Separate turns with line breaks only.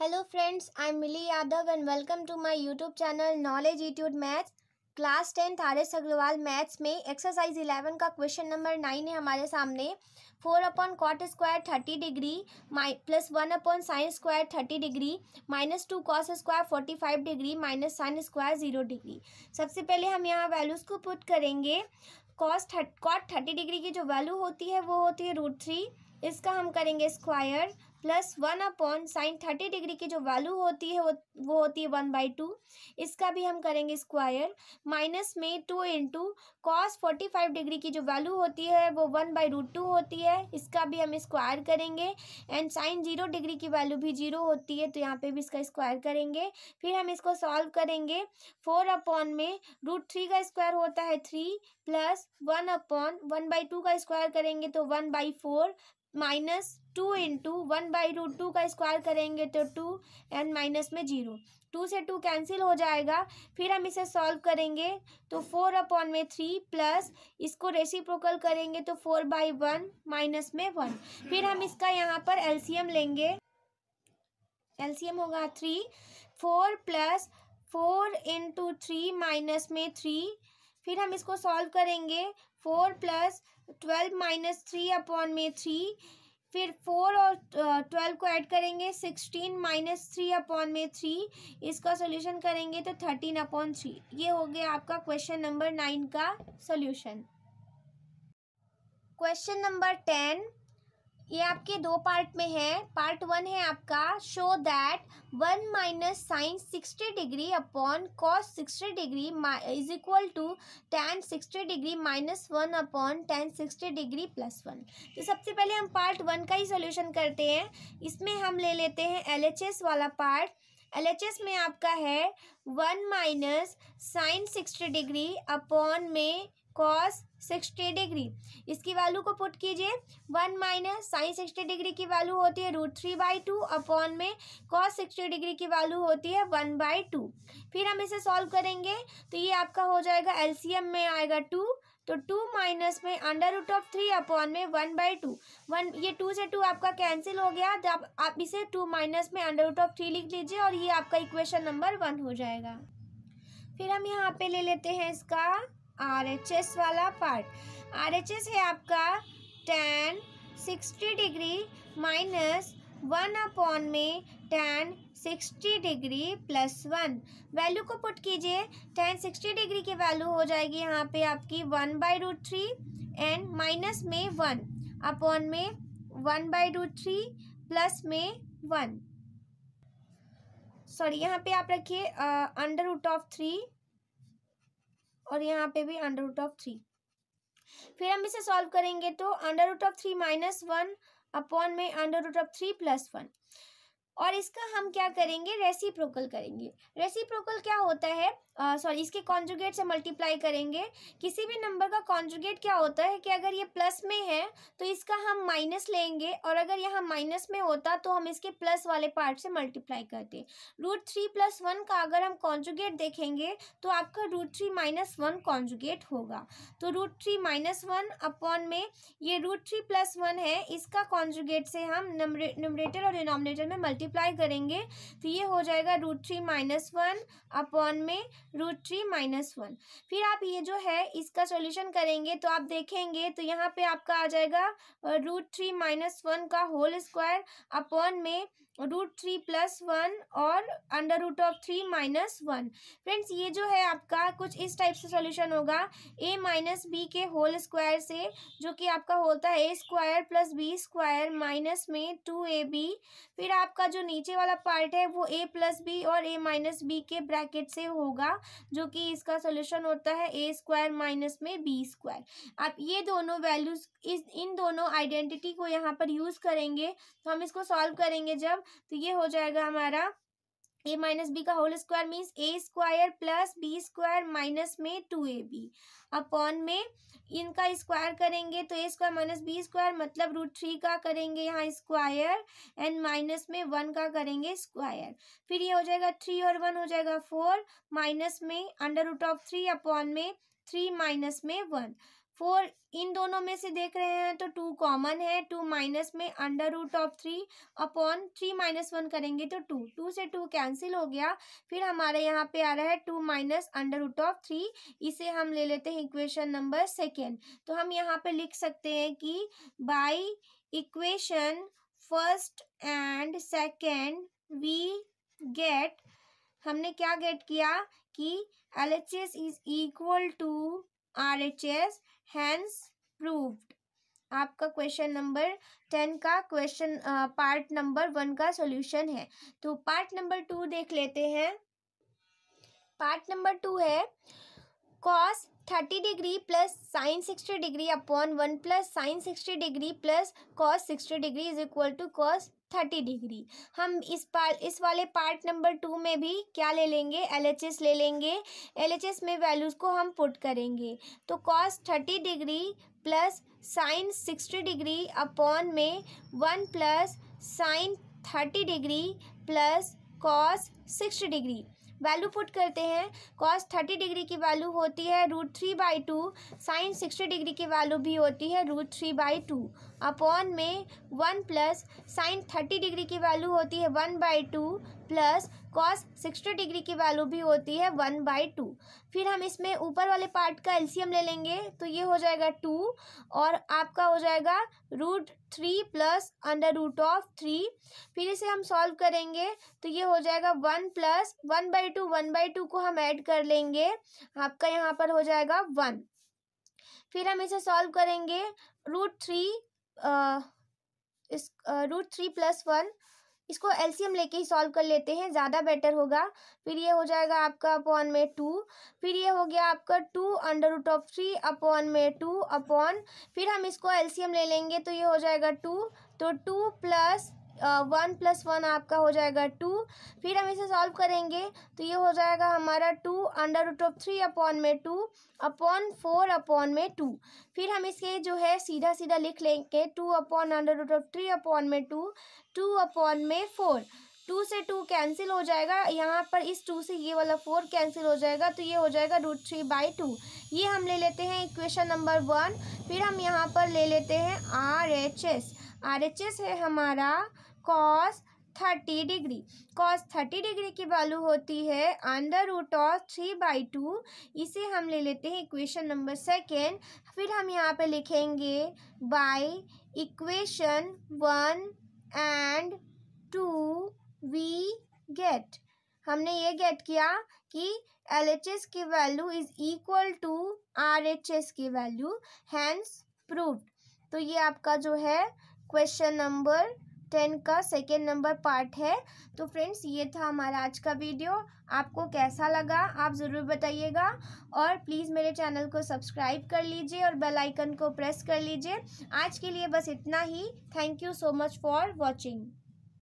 hello friends I am Mili Yadav and welcome to my YouTube channel knowledge etude maths class tenth R S Agrawal maths में exercise eleven का question number nine है हमारे सामने four upon cot square thirty degree माइ plus one upon sine square thirty degree minus two cos square forty five degree minus sine square zero degree सबसे पहले हम यहाँ वैल्यूज़ को पुट करेंगे कॉस थर्ट कॉट थर्टी डिग्री की जो वैल्यू होती है वो होती है रूट थ्री इसका हम करेंगे square plus one upon sine thirty degree की जो वैल्यू होती है वो वो होती है वन बाई टू इसका भी हम करेंगे स्क्वायर माइनस में two into cos forty five degree की जो वैल्यू होती है वो वन बाई रूट टू होती है इसका भी हम स्क्वायर करेंगे एंड साइन जीरो डिग्री की वैल्यू भी जीरो होती है तो यहाँ पे भी इसका स्क्वायर करेंगे फिर हम इसको सॉल्व करेंगे फोर अपॉन में रूट थ्री का स्क्वायर होता है three plus one upon one by two का स्क्वायर करेंगे तो one by four minus two into one by root two का स्क्वायर करेंगे तो टू एंड माइनस में जीरो टू से टू कैंसिल हो जाएगा फिर हम इसे सॉल्व करेंगे तो फोर अपॉन में थ्री प्लस इसको रेसिप्रोकल करेंगे तो फोर बाई वन माइनस में वन फिर हम इसका यहाँ पर एलसीएम लेंगे एलसीएम होगा three four plus four into three minus में थ्री फिर हम इसको सॉल्व करेंगे four plus twelve minus three upon में थ्री फिर फोर और ट्वेल्व को ऐड करेंगे सिक्सटीन माइनस थ्री अपॉन में थ्री इसका सॉल्यूशन करेंगे तो थर्टीन अपॉन थ्री ये हो गया आपका क्वेश्चन नंबर नाइन का सॉल्यूशन क्वेश्चन नंबर टेन ये आपके दो पार्ट में है पार्ट वन है आपका show that one minus sine sixty degree upon cos sixty degree is equal to tan sixty degree minus one upon tan sixty degree plus one तो सबसे पहले हम पार्ट वन का ही सोल्यूशन करते हैं इसमें हम ले लेते हैं एल वाला पार्ट एल में आपका है one minus sine sixty degree upon में कॉस सिक्सटी डिग्री इसकी वैल्यू को पुट कीजिए one minus sine sixty degree की वैल्यू होती है root three by two upon में कॉस सिक्सटी डिग्री की वैल्यू होती है वन बाई टू फिर हम इसे सॉल्व करेंगे तो ये आपका हो जाएगा एलसीएम में आएगा टू तो टू माइनस में under root of three upon में वन बाई टू वन ये टू से टू आपका कैंसिल हो गया जब आप इसे टू माइनस में अंडर रूट ऑफ थ्री लिख लीजिए और ये आपका इक्वेशन नंबर वन हो जाएगा फिर हम यहाँ पे ले लेते हैं इसका आरएचएस वाला पार्ट आरएचएस है आपका tan sixty degree minus one upon में tan sixty degree plus one value को पुट कीजिए टेन सिक्सटी डिग्री की वैल्यू हो जाएगी यहाँ पे आपकी one by root three and minus में वन अपॉन में one by root three plus में वन सॉरी यहाँ पे आप रखिए अंडर रूट ऑफ थ्री और यहाँ पे भी अंडर रूट ऑफ थ्री फिर हम इसे सॉल्व करेंगे तो under root of three minus one upon में under root of three plus one और इसका हम क्या करेंगे रेसिप्रोकल करेंगे रेसिप्रोकल क्या होता है सॉरी इसके कॉन्जुगेट से मल्टीप्लाई करेंगे किसी भी नंबर का कॉन्जुगेट क्या होता है कि अगर ये प्लस में है तो इसका हम माइनस लेंगे और अगर यहाँ माइनस में होता तो हम इसके प्लस वाले पार्ट से मल्टीप्लाई करते रूट थ्री प्लस वन का अगर हम कॉन्जुगेट देखेंगे तो आपका root three minus one conjugate होगा तो root three minus one upon में ये रूट थ्री प्लस वन है इसका कॉन्जुगेट से हम नमरेटर और डिनोमिनेटर में मल्टीप्लाई करेंगे तो ये हो जाएगा root three minus one upon में रूट थ्री माइनस वन फिर आप ये जो है इसका सॉल्यूशन करेंगे तो आप देखेंगे तो यहाँ पे आपका आ जाएगा रूट थ्री माइनस वन का होल स्क्वायर अपॉन में रूट थ्री प्लस वन और under root of three minus one friends ये जो है आपका कुछ इस टाइप से सॉल्यूशन होगा ए माइनस बी के होल स्क्वायर से जो कि आपका होता है A square plus B square minus में टू ए बी फिर आपका जो नीचे वाला पार्ट है वो ए प्लस बी और ए माइनस बी के ब्रैकेट से होगा आएगा जो कि इसका सोल्यूशन होता है ए स्क्वायर माइनस में बी स्क्वायर आप ये दोनों वैल्यूज इस इन दोनों आइडेंटिटी को यहाँ पर यूज़ करेंगे तो हम इसको सॉल्व करेंगे जब तो ये हो जाएगा हमारा ए माइनस बी का whole square means A square plus B square minus में टू ए बी अपॉन में इनका स्क्वायर करेंगे तो A square minus B square मतलब रूट थ्री का करेंगे यहाँ स्क्वायर एंड माइनस में वन का करेंगे स्क्वायर फिर ये हो जाएगा थ्री और वन हो जाएगा फोर माइनस में under root of three upon में थ्री माइनस में वन फोर इन दोनों में से देख रहे हैं तो टू कॉमन है टू माइनस में under root of three upon three minus one करेंगे तो टू टू से टू कैंसिल हो गया फिर हमारे यहाँ पे आ रहा है two minus under root of three इसे हम ले लेते हैं इक्वेशन नंबर सेकेंड तो हम यहाँ पे लिख सकते हैं कि by equation first and second we get हमने क्या गेट किया कि L H S is equal to R H S hence proved आपका क्वेश्चन नंबर टेन का क्वेश्चन पार्ट नंबर वन का सॉल्यूशन है तो पार्ट नंबर टू देख लेते हैं पार्ट नंबर टू है cos thirty degree plus sine sixty degree upon one plus sine sixty degree plus cos sixty degree is equal to cos thirty degree हम इस पार इस वाले पार्ट नंबर टू में भी क्या ले लेंगे एल एच एस ले लेंगे एल एच एस में वैल्यूज़ को हम पुट करेंगे तो cos thirty degree plus sine sixty degree upon में one plus sine thirty degree plus cos sixty degree value put करते हैं कॉस थर्टी डिग्री की वैल्यू होती है root three by two sine sixty degree की value भी होती है root three by two upon में one plus sine thirty degree की वैल्यू होती है one by two plus cos sixty degree की वैल्यू भी होती है वन बाई टू फिर हम इसमें ऊपर वाले पार्ट का एलसीएम ले लेंगे तो ये हो जाएगा टू और आपका हो जाएगा root three plus under root of three फिर इसे हम सॉल्व करेंगे तो ये हो जाएगा one plus one by two one by two को हम ऐड कर लेंगे आपका यहाँ पर हो जाएगा वन फिर हम इसे सॉल्व करेंगे रूट थ्री इस रूट थ्री प्लस वन इसको एलसीएम लेके ही सॉल्व कर लेते हैं ज़्यादा बेटर होगा फिर ये हो जाएगा आपका अपॉन में टू फिर ये हो गया आपका two under root of three upon में टू अपॉन फिर हम इसको एलसीएम ले लेंगे तो ये हो जाएगा टू तो two plus one plus one आपका हो जाएगा टू फिर हम इसे सॉल्व करेंगे तो ये हो जाएगा हमारा two under root of three upon में टू अपॉन फोर अपॉन में टू फिर हम इसके जो है सीधा सीधा लिख लेंगे two upon under root of three upon में टू टू अपॉन में फोर टू से टू कैंसिल हो जाएगा यहाँ पर इस टू से ये वाला फोर कैंसिल हो जाएगा तो ये हो जाएगा रूट थ्री बाई टू ये हम ले लेते हैं इक्वेशन नंबर वन फिर हम यहाँ पर ले लेते हैं R H S R H S है हमारा cos thirty degree cos thirty degree की वैल्यू होती है under root of three by two इसे हम ले लेते हैं इक्वेशन नंबर सेकेंड फिर हम यहाँ पे लिखेंगे by equation one and two we get हमने ये गेट किया कि एल एच एस की value is equal to R H S की वैल्यू हैंस प्रूव तो ये आपका जो है क्वेश्चन नंबर टेन का सेकेंड नंबर पार्ट है तो फ्रेंड्स ये था हमारा आज का वीडियो आपको कैसा लगा आप ज़रूर बताइएगा और प्लीज़ मेरे चैनल को सब्सक्राइब कर लीजिए और बेल आइकन को प्रेस कर लीजिए आज के लिए बस इतना ही thank you so much for watching